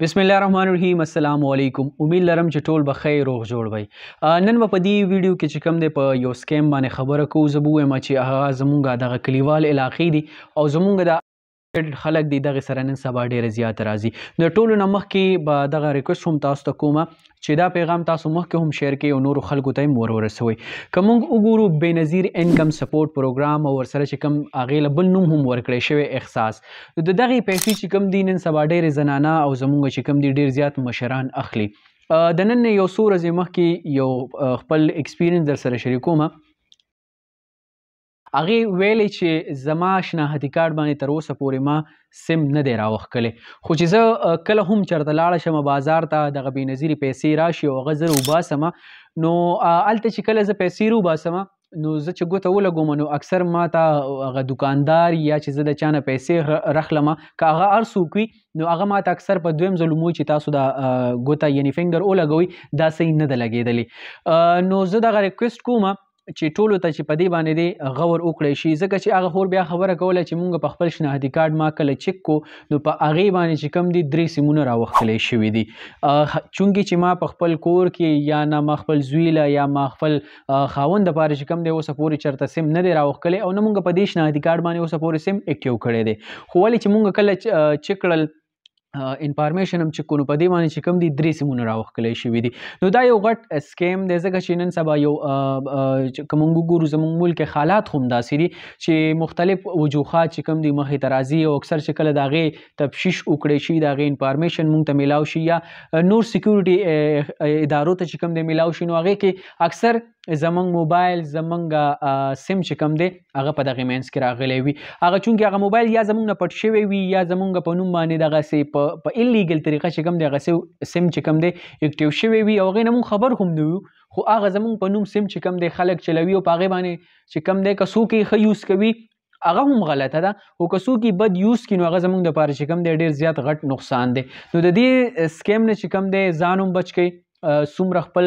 بسم الله الرحمن الرحیم السلام علیکم امید لرم چې ټول به خیر روغ جوړ وي نن په دې ویډیو کې چې کوم دی په یو سکیم باندې خبره کوو زبوه ما چې هغه زمونږه د کلیوال علاقې دي او زمونږه خلک دی دغه سره نن سبا ډیره زیات راځي د ټولو نه مخکې به دغه ریکوست هم تاسو ته کومه چې دا پیغام تاسو مخکې هم شیر کړئ او نورو خلکو ته هم ور ورسوئ که موږ وګورو بېنظیر انکم سپورټ پروګرام او ورسره چې کوم هغې له بل نوم هم ورکړی شوی احساس د دغې پیسې چې کوم دي نن سبا ډیرې زنانه او زمونږ چې کوم دي ډیر زیات مشران اخلي د نن یو څو ورځې مخکې یو خپل ایکسپیرینس در سره شریکوم هغه ویلې چې زما شناختی کارت باندې تر اوسه پورې ما سم نه دی راوخکلې خو چې زه کله هم چرته لاړ شم بازار ته د غبي نظیر پیسې راشي او غزر وباسم نو الته چې کله زه پیسې وباسم نو زه چې ګوته ولګوم نو اکثر ما ته هغه دکاندار یا چې زه د چانه پیسې رخلم کاغه ارسوک وي نو هغه ما ته اکثر په دویم ځل مو چې تاسو دا ګوته یعنی فینګر او لګوي دا صحیح نه ده لګیدلی نو زه دغه ریکوست کوم چې ټولو ته چې په دې باندې دی غور وکړی شي ځکه چې هغه خور بیا خبره کوله چې مونږ په خپل شناهدي کارت ما کله چک کو نو په هغه باندې چې کم دي درې سیمونه راوخلې شوې دي چونګې چې ما په خپل کور کې یا نه ما خپل زویله یا ما خپل خاوند لپاره چې کم دی اوس پورې چرته سیم نه دی راوخلې او نه مونږ په دې شناهدي کارت باندې اوس پورې سیم اکټیو کړی دی خو ولې چې مونږ کله چک کړل انفارمیشن هم چې کو نو په دې باندې چې کوم دي درې سیمونه راوخلې شوې دي نو دا یو غټ سکیم دی ځکه چې نن سبا یو کومنګ ګورو زموږ ملک حالات هم داسې دي چې مختلف وجوهات چې کوم دي مخې ترازی او اکثر چې کله داغه تبشیش وکړي شي داغه انفارمیشن مونږ ته میلاو شي یا نور سکیورټي ادارو ته چې کوم دي میلاو شي نو هغه کې اکثر زمنګ موبایل زمنګ سیم چې کم دی هغه په دغه مینس کې راغلی وي هغه چونکی هغه موبایل یا زمنګ نه پټ شوی وي یا زمنګ په نوم باندې دغه سي په الیګل طریقه چې کم دی هغه سیم چې کم دی اکټیو شوی وي او غیر نه خبر هم نه خو هغه زمنګ په نوم سیم چې کم دی خلک چلوي او پاغه باندې چې کم دی که څوک یې یوز کوي هغه هم غلطه ده او که څوک بد یوز کینو هغه زمونږ د پاره چې کم دی ډیر زیات غټ نقصان دی نو د دې سکیم نه چې کم دی ځان هم بچ کړئ څومره خپل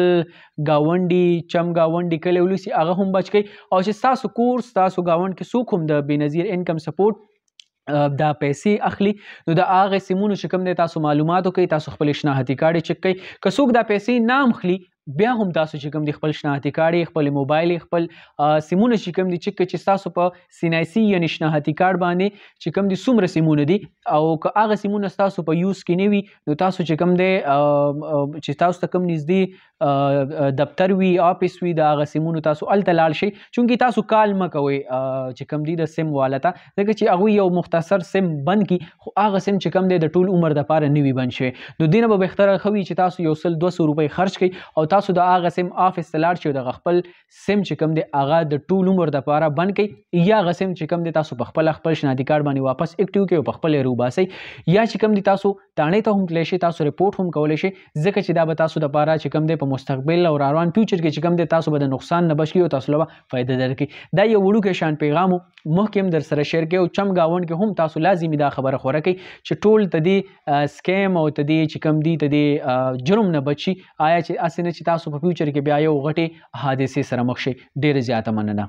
گاونډي چم گاونډي کلی ولوسي هغه هم بچ کوي او چې ستاسو کور ستاسو گاونډ کې څوک هم د بېنظیر انکم سپورټ دا پیسې اخلي نو د هغه سیمونو چې کوم دی تاسو معلوماتو کوي تاسو خپل شناختی کارت چک کوي که څوک دا پیسې نه اخلي بیا هم تاسو چې کوم د خپل شناختی کارت خپل موبایل خپل سیمونه چې کوم دي چې تاسو په سینایسي یا شناختی کارت باندې چې کوم دي څومره سیمونه دي او که هغه سیمونه تاسو په یوز کې نه وي نو تاسو چې کوم دي چې تاسو ته کوم نږدې دفتر وي آفیس وي دا هغه سیمونه تاسو الته لاړ شي چونکی تاسو کال مکوي چې کوم دي د سیم والته ځکه چې هغه یو مختصر سیم بند کی خو هغه سیم چې کوم دي د ټول عمر د پاره نه وي بند شي نو دینه به بهتره خوي چې تاسو یو سل 200 روپۍ خرج کړئ او تاسو د هغه سیم آف استلار شي د خپل سیم چې کوم دی هغه د ټول عمر د پاره بند کړئ یا غسیم چې کوم دی تاسو په خپل خپل شناختی کارت باندې واپس اکټیو کړئ او په خپل روباسي یا چې کوم دی تاسو تانې ته هم کلی شي تاسو ریپورت هم کولی شي ځکه چې دا به تاسو د پاره چې کوم دی په مستقبل او روان فیوچر کې چې کوم دی تاسو به د نقصان نه بچی او تاسو له فائدہ درکړي دا یو وړو کې شان پیغام محکم در سره شیر کې او چم گاون کې هم تاسو لازمی دا خبره خوره کوي چې ټول تدې سکیم او تدې چې کوم دی تدې جرم نه بچي آیا چې اسنه چې چې تاسو په فیوچر کې بیا یو غټي حادثه سره مخ شي ډیر زیاته مننه